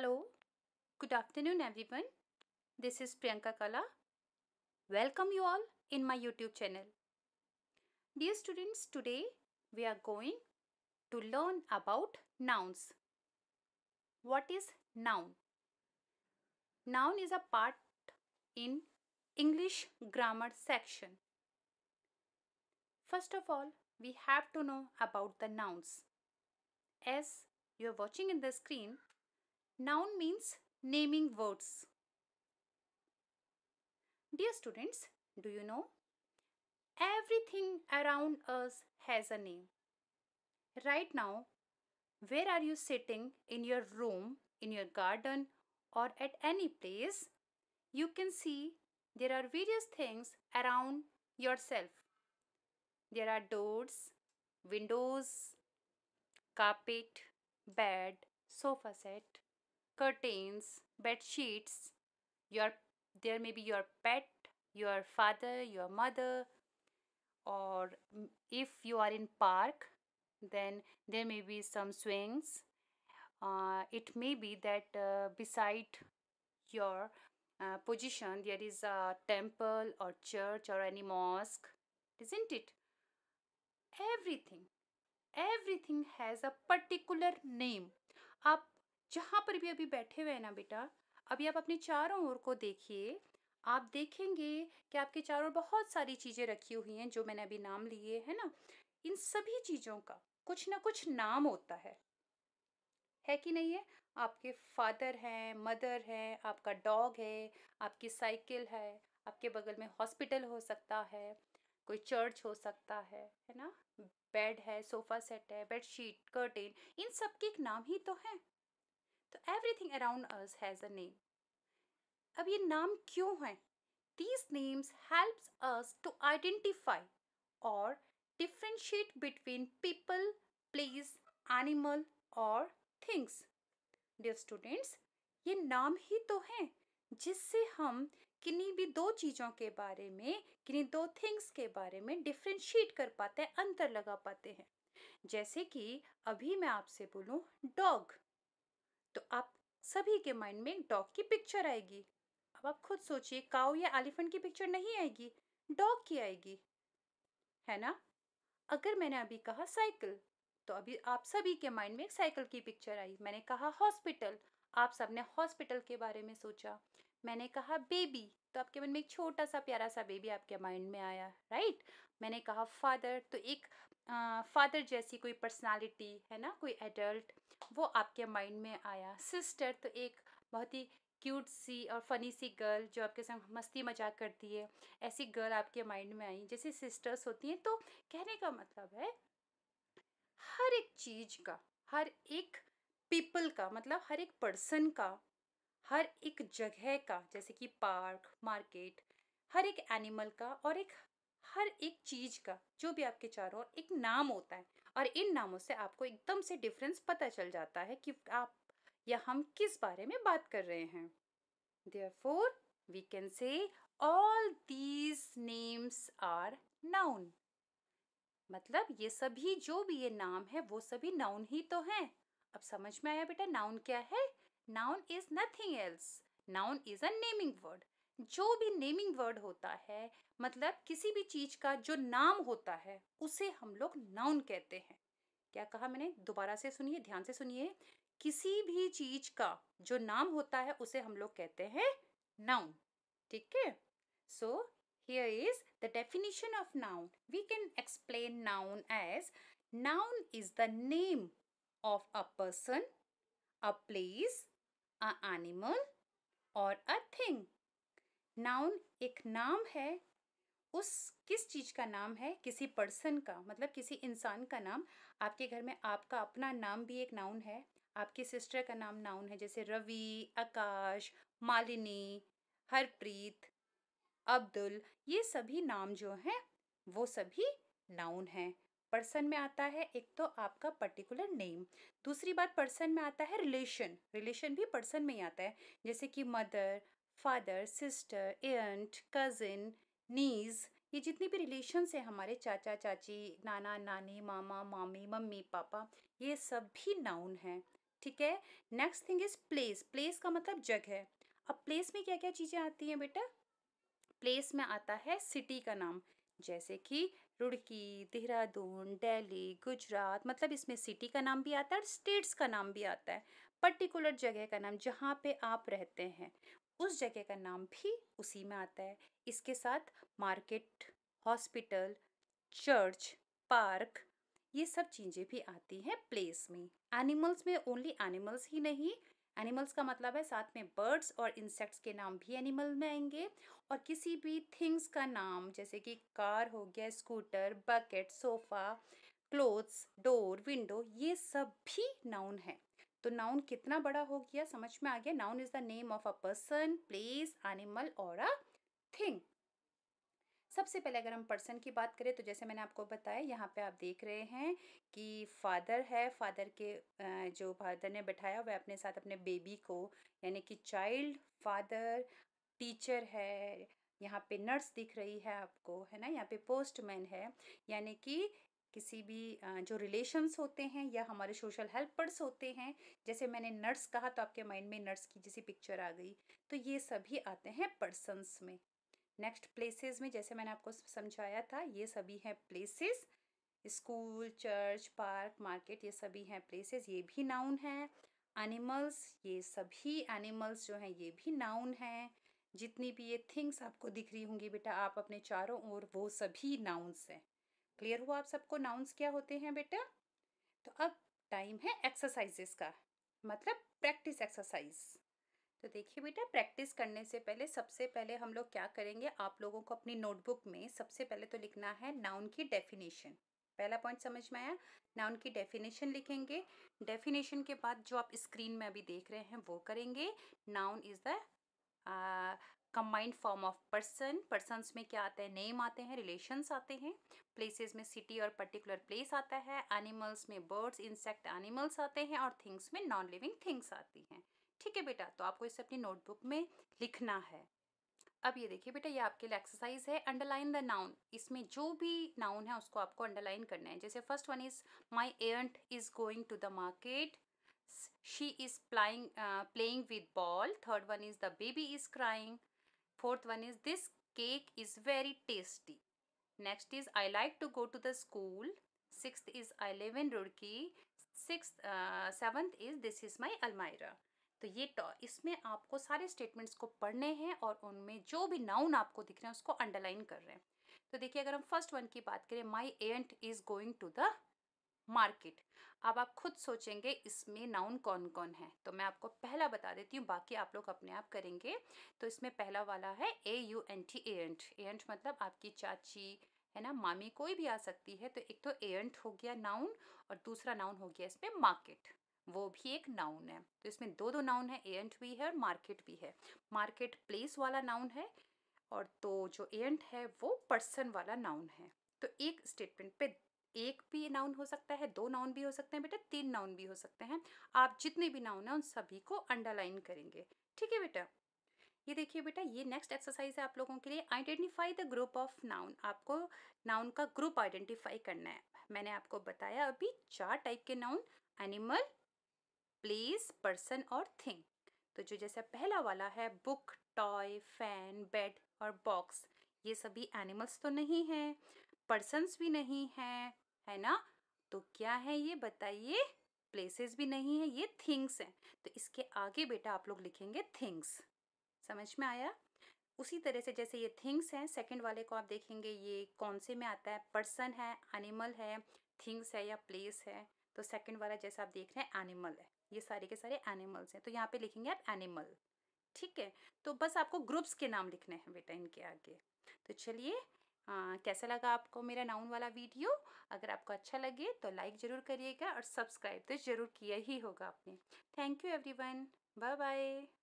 Hello, good afternoon everyone. This is Priyanka Kala. Welcome you all in my YouTube channel. Dear students, today we are going to learn about nouns. What is noun? Noun is a part in English grammar section. First of all, we have to know about the nouns. As you are watching in the screen, Noun means naming words. Dear students, do you know? Everything around us has a name. Right now, where are you sitting in your room, in your garden, or at any place? You can see there are various things around yourself. There are doors, windows, carpet, bed, sofa set, curtains, bed sheets, your there may be your pet, your father, your mother, or if you are in park, then there may be some swings. Uh, it may be that uh, beside your uh, position there is a temple or church or any mosque, isn't it? Everything, everything has a particular name, a जहाँ पर भी अभी बैठे हुए हैं ना बेटा अभी आप अपने चारों ओर को देखिए आप देखेंगे कि आपके चारों ओर बहुत सारी चीज़ें रखी हुई हैं जो मैंने अभी नाम लिए है ना इन सभी चीज़ों का कुछ ना कुछ नाम होता है है कि नहीं है आपके फादर हैं मदर हैं आपका डॉग है आपकी साइकिल है आपके बगल में हॉस्पिटल हो सकता है कोई चर्च हो सकता है है ना बेड है सोफ़ा सेट है बेडशीट कर्टेन इन सब के एक नाम ही तो हैं तो everything around us has a name अब ये नाम क्यों हैं these names helps us to identify और differentiate between people place animal और थिंग्स डियर स्टूडेंट्स ये नाम ही तो हैं जिससे हम किन्हीं भी दो चीज़ों के बारे में किन्हीं दो थिंग्स के बारे में डिफ्रेंशिएट कर पाते हैं अंतर लगा पाते हैं जैसे कि अभी मैं आपसे बोलूँ डॉग तो आप सभी के माइंड में डॉग की पिक्चर आएगी अब आप खुद सोचिए काउ या एलिफेंट की पिक्चर नहीं आएगी डॉग की आएगी है ना अगर मैंने अभी कहा साइकिल तो अभी आप सभी के माइंड में साइकिल की पिक्चर आई मैंने कहा हॉस्पिटल आप सबने हॉस्पिटल के बारे में सोचा मैंने कहा बेबी तो आपके मन में एक छोटा सा प्यारा सा बेबी आपके माइंड में आया राइट मैंने कहा फादर तो एक आ, फादर जैसी कोई पर्सनालिटी है ना कोई एडल्ट वो आपके माइंड में आया सिस्टर तो एक बहुत ही क्यूट सी और फनी सी गर्ल जो आपके संग मस्ती मजाक करती है ऐसी गर्ल आपके माइंड में आई जैसे सिस्टर्स होती हैं तो कहने का मतलब है हर एक चीज़ का हर एक पीपल का मतलब हर एक पर्सन का हर एक जगह का जैसे कि पार्क मार्केट हर एक एनिमल का और एक हर एक चीज़ का जो भी आपके चारों एक नाम होता है और इन नामों से आपको एकदम से डिफरेंस पता चल जाता है कि आप या हम किस बारे में बात कर रहे हैं therefore we can say all these names are noun मतलब ये सभी जो भी ये नाम है वो सभी नाउन ही तो हैं अब समझ में आया बेटा नाउन क्या है noun is nothing else noun is a naming word जो भी नेमिंग वर्ड होता है मतलब किसी भी चीज का जो नाम होता है उसे हम लोग नाउन कहते हैं क्या कहा मैंने दोबारा से सुनिए ध्यान से सुनिए किसी भी चीज का जो नाम होता है उसे हम लोग कहते हैं नाउन ठीक है so here is the definition of noun we can explain noun as noun is the name of a person a place a animal और अ थिंग नाउन एक नाम है उस किस चीज़ का नाम है किसी पर्सन का मतलब किसी इंसान का नाम आपके घर में आपका अपना नाम भी एक नाउन है आपकी सिस्टर का नाम नाउन है जैसे रवि आकाश मालिनी हरप्रीत अब्दुल ये सभी नाम जो हैं वो सभी नाउन हैं पर्सन में आता है एक तो आपका पर्टिकुलर नेम दूसरी बात पर्सन में आता है रिलेशन रिलेशन भी पर्सन में ही आता है जैसे कि mother father sister aunt cousin nieces ये जितनी भी रिलेशन्स हैं हमारे चाचा चाची नाना नानी मामा मामी मम्मी पापा ये सब भी नाउन हैं ठीक है next thing is place place का मतलब जगह अब प्लेस में क्या क्या चीज़ें आती हैं बेटा प्लेस में आता है सिटी का नाम जैसे कि रुड़की देहरादून दिल्ली गुजरात मतलब इसमें सिटी का नाम भी आता है और स्टेट्स का नाम भी आता है पर्टिकुलर जगह का नाम जहाँ पे आप रहते हैं उस जगह का नाम भी उसी में आता है इसके साथ मार्केट हॉस्पिटल चर्च पार्क ये सब चीज़ें भी आती हैं प्लेस में एनिमल्स में ओनली एनिमल्स ही नहीं एनिमल्स का मतलब है साथ में बर्ड्स और इंसेक्ट्स के नाम भी एनिमल में आएंगे और किसी भी थिंग्स का नाम जैसे कि कार हो गया scooter bucket sofa clothes door window ये सब भी नाउन है तो नाउन कितना बड़ा हो गया समझ में आ गया noun is the name of a person place animal और अ थिंग सबसे पहले अगर हम पर्सन की बात करें तो जैसे मैंने आपको बताया यहाँ पे आप देख रहे हैं कि फादर है फादर के जो फादर ने बैठाया वह अपने साथ अपने बेबी को यानी कि चाइल्ड फादर टीचर है यहाँ पे नर्स दिख रही है आपको है ना यहाँ पे पोस्टमैन है यानी कि किसी भी जो रिलेशंस होते हैं या हमारे सोशल हेल्पर्स होते हैं जैसे मैंने नर्स कहा तो आपके माइंड में नर्स की जैसी पिक्चर आ गई तो ये सभी आते हैं पर्सनस में नेक्स्ट प्लेसेस में जैसे मैंने आपको समझाया था ये सभी हैं places school church park market ये सभी हैं प्लेसेस ये भी नाउन है एनिमल्स ये सभी एनिमल्स जो हैं ये भी नाउन हैं जितनी भी ये थिंग्स आपको दिख रही होंगी बेटा आप अपने चारों ओर वो सभी नाउन्स हैं क्लियर हुआ आप सबको नाउंस क्या होते हैं बेटा तो अब टाइम है एक्सरसाइजेस का मतलब प्रैक्टिस एक्सरसाइज तो देखिए बेटा प्रैक्टिस करने से पहले सबसे पहले हम लोग क्या करेंगे आप लोगों को अपनी नोटबुक में सबसे पहले तो लिखना है नाउन की डेफिनेशन पहला पॉइंट समझ में आया नाउन की डेफिनेशन लिखेंगे डेफिनेशन के बाद जो आप स्क्रीन में अभी देख रहे हैं वो करेंगे noun is the combined form of person persons में क्या आते हैं नेम आते हैं रिलेशंस आते हैं प्लेसेस में सिटी और पर्टिकुलर प्लेस आता है एनिमल्स में बर्ड्स इंसेक्ट एनिमल्स आते हैं और थिंग्स में नॉन लिविंग थिंग्स आती हैं ठीक है बेटा तो आपको इसे अपनी नोटबुक में लिखना है अब ये देखिए बेटा ये आपके लिए एक्सरसाइज है अंडरलाइन द नाउन इसमें जो भी नाउन है उसको आपको अंडरलाइन करना है जैसे first one is my aunt is going to the market she is plying playing with ball third one is the baby is crying fourth one is this cake is very tasty next is I like to go to the school six is I live in Roorkee six seventh is this is my almirah तो ये इसमें आपको सारे statements को पढ़ने हैं और उनमें जो भी नाउन आपको दिख रहे हैं उसको अंडरलाइन कर रहे हैं तो देखिए अगर हम फर्स्ट वन की बात करें my aunt is going to the market अब आप खुद सोचेंगे इसमें नाउन कौन कौन है तो मैं आपको पहला बता देती हूँ बाकी आप लोग अपने आप करेंगे तो इसमें पहला वाला है A U N T aunt aunt मतलब आपकी चाची है ना मामी कोई भी आ सकती है तो एक तो एंट हो गया नाउन और दूसरा नाउन हो गया इसमें मार्केट वो भी एक नाउन है तो इसमें दो दो नाउन है एंट भी है और मार्केट भी है मार्केट प्लेस वाला नाउन है और तो जो एंट है वो पर्सन वाला नाउन है तो एक स्टेटमेंट पे एक भी नाउन हो सकता है दो नाउन भी हो सकते हैं बेटा तीन नाउन भी हो सकते हैं आप जितने भी नाउन हैं उन सभी को अंडरलाइन करेंगे ठीक है बेटा ये देखिए बेटा ये नेक्स्ट एक्सरसाइज है आप लोगों के लिए identify the group of noun आपको नाउन का ग्रुप आइडेंटिफाई करना है मैंने आपको बताया अभी चार टाइप के नाउन एनिमल प्लेस पर्सन और थिंग तो जो जैसा पहला वाला है बुक टॉय फैन बेड और बॉक्स ये सभी एनिमल्स तो नहीं हैं पर्सनस भी नहीं है है ना तो क्या है ये बताइए प्लेसेस भी नहीं है ये थिंग्स हैं तो इसके आगे बेटा आप लोग लिखेंगे थिंग्स समझ में आया उसी तरह से जैसे ये थिंग्स हैं सेकंड वाले को आप देखेंगे ये कौन से में आता है पर्सन है एनिमल है थिंग्स है या प्लेस है तो सेकंड वाला जैसा आप देख रहे हैं एनिमल है ये सारे के सारे एनिमल्स हैं तो यहाँ पे लिखेंगे आप एनिमल ठीक है तो बस आपको ग्रुप्स के नाम लिखने हैं बेटा इनके आगे तो चलिए आ, हाँ, कैसा लगा आपको मेरा नाउन वाला वीडियो अगर आपको अच्छा लगे तो लाइक ज़रूर करिएगा और सब्सक्राइब तो ज़रूर किया ही होगा आपने thank you everyone bye bye